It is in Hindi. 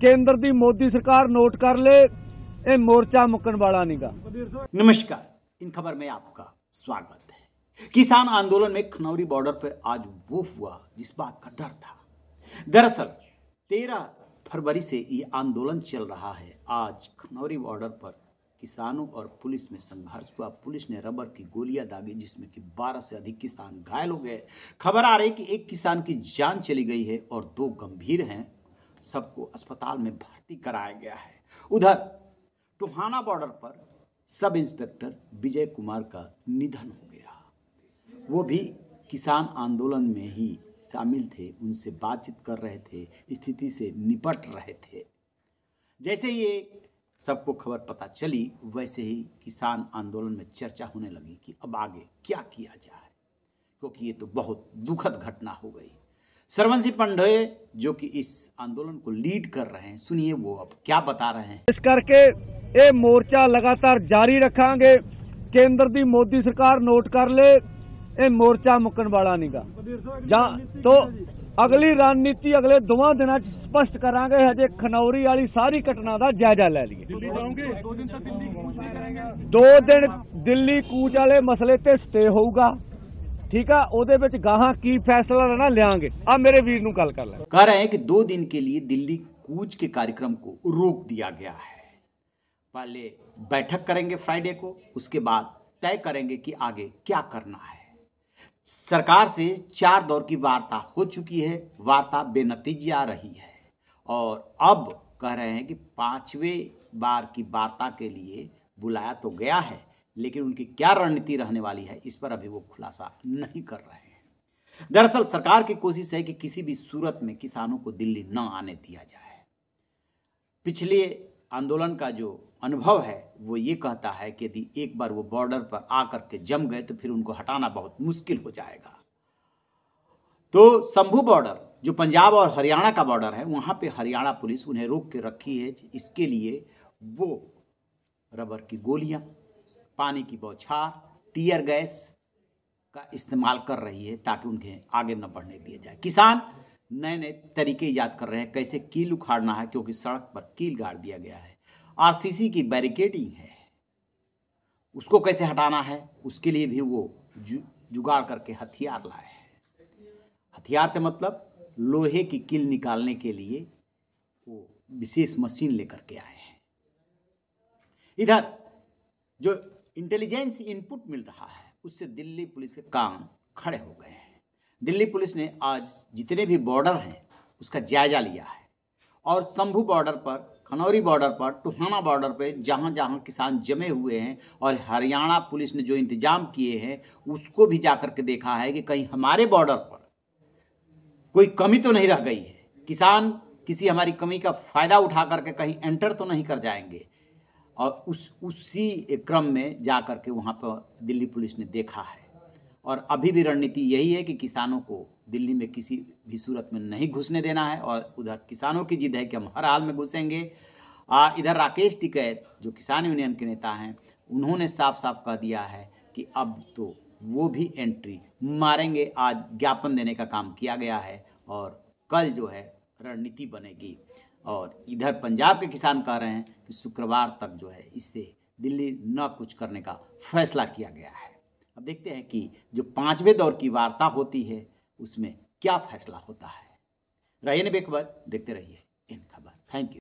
केंद्र की मोदी सरकार नोट कर ले मोर्चा मुक्न वाला नहीं गा नमस्कार इन खबर में आपका स्वागत है किसान आंदोलन में खनौरी बॉर्डर पर आज वो हुआ जिस बात का डर था दरअसल 13 फरवरी से ये आंदोलन चल रहा है आज खनौरी बॉर्डर पर किसानों और पुलिस में संघर्ष हुआ पुलिस ने रबर की गोलियां दागी जिसमें कि 12 से अधिक किसान घायल हो गए खबर आ रही कि एक किसान की जान चली गई है और दो गंभीर हैं सबको अस्पताल में भर्ती कराया गया है उधर टोहाना बॉर्डर पर सब इंस्पेक्टर विजय कुमार का निधन हो गया वो भी किसान आंदोलन में ही शामिल थे उनसे बातचीत कर रहे थे स्थिति से निपट रहे थे जैसे ये सबको खबर पता चली वैसे ही किसान आंदोलन में चर्चा होने लगी कि अब आगे क्या किया जाए क्योंकि ये तो बहुत दुखद घटना हो गई श्रवण सिंह पंडे जो कि इस आंदोलन को लीड कर रहे हैं सुनिए वो अब क्या बता रहे हैं इस करके ये मोर्चा लगातार जारी रखा गे केंद्र की मोदी सरकार नोट कर ले ए मोर्चा मुकन वाला नहीं गा तो अगली रणनीति अगले दो दिन स्पष्ट करा गे हजे खनौरी वाली सारी घटना का जायजा लै लिए दो दिन दिल्ली कूच आले मसले से स्टे होगा ठीक है गाह की फैसला रहना ਫੈਸਲਾ आप मेरे वीर ਮੇਰੇ कर ਨੂੰ कह रहे हैं कि दो दिन के लिए दिल्ली कूच के कार्यक्रम को रोक दिया गया है पहले बैठक करेंगे फ्राइडे को उसके बाद तय करेंगे कि आगे क्या करना है सरकार से चार दौर की वार्ता हो चुकी है वार्ता बेनतीजी आ रही है और अब कह रहे हैं कि पांचवें बार की वार्ता के लिए बुलाया तो गया है लेकिन उनकी क्या रणनीति रहने वाली है इस पर अभी वो खुलासा नहीं कर रहे हैं दरअसल सरकार की कोशिश है कि किसी भी सूरत में किसानों को दिल्ली न आने दिया जाए पिछले आंदोलन का जो अनुभव है वो ये कहता है कि यदि एक बार वो बॉर्डर पर आकर के जम गए तो फिर उनको हटाना बहुत मुश्किल हो जाएगा तो शंभू बॉर्डर जो पंजाब और हरियाणा का बॉर्डर है वहाँ पे हरियाणा पुलिस उन्हें रोक के रखी है इसके लिए वो रबर की गोलियाँ पानी की बौछार टीयर गैस का इस्तेमाल कर रही है ताकि उनके आगे न बढ़ने दिया जाए किसान नए नए तरीके याद कर रहे हैं कैसे कील उखाड़ना है क्योंकि सड़क पर कील गाड़ दिया गया है आरसीसी की बैरिकेडिंग है उसको कैसे हटाना है उसके लिए भी वो जु, जुगाड़ करके हथियार लाए हैं हथियार से मतलब लोहे की कील निकालने के लिए वो विशेष मशीन लेकर के आए हैं इधर जो इंटेलिजेंस इनपुट मिल रहा है उससे दिल्ली पुलिस के काम खड़े हो गए हैं दिल्ली पुलिस ने आज जितने भी बॉर्डर हैं उसका जायजा लिया है और शंभू बॉर्डर पर खनौरी बॉर्डर पर टुहाना बॉर्डर पर जहाँ जहाँ किसान जमे हुए हैं और हरियाणा पुलिस ने जो इंतजाम किए हैं उसको भी जा कर के देखा है कि कहीं हमारे बॉर्डर पर कोई कमी तो नहीं रह गई है किसान किसी हमारी कमी का फ़ायदा उठा करके कहीं एंटर तो नहीं कर जाएंगे और उस उसी क्रम में जा कर के वहाँ पर दिल्ली पुलिस ने देखा है और अभी भी रणनीति यही है कि किसानों को दिल्ली में किसी भी सूरत में नहीं घुसने देना है और उधर किसानों की जिद है कि हम हर हाल में घुसेंगे आ, इधर राकेश टिकैत जो किसान यूनियन के नेता हैं उन्होंने साफ साफ कह दिया है कि अब तो वो भी एंट्री मारेंगे आज ज्ञापन देने का काम किया गया है और कल जो है रणनीति बनेगी और इधर पंजाब के किसान कह रहे हैं कि शुक्रवार तक जो है इससे दिल्ली न कुछ करने का फैसला किया गया है अब देखते हैं कि जो पाँचवें दौर की वार्ता होती है उसमें क्या फैसला होता है न बेखबर देखते रहिए इन खबर थैंक यू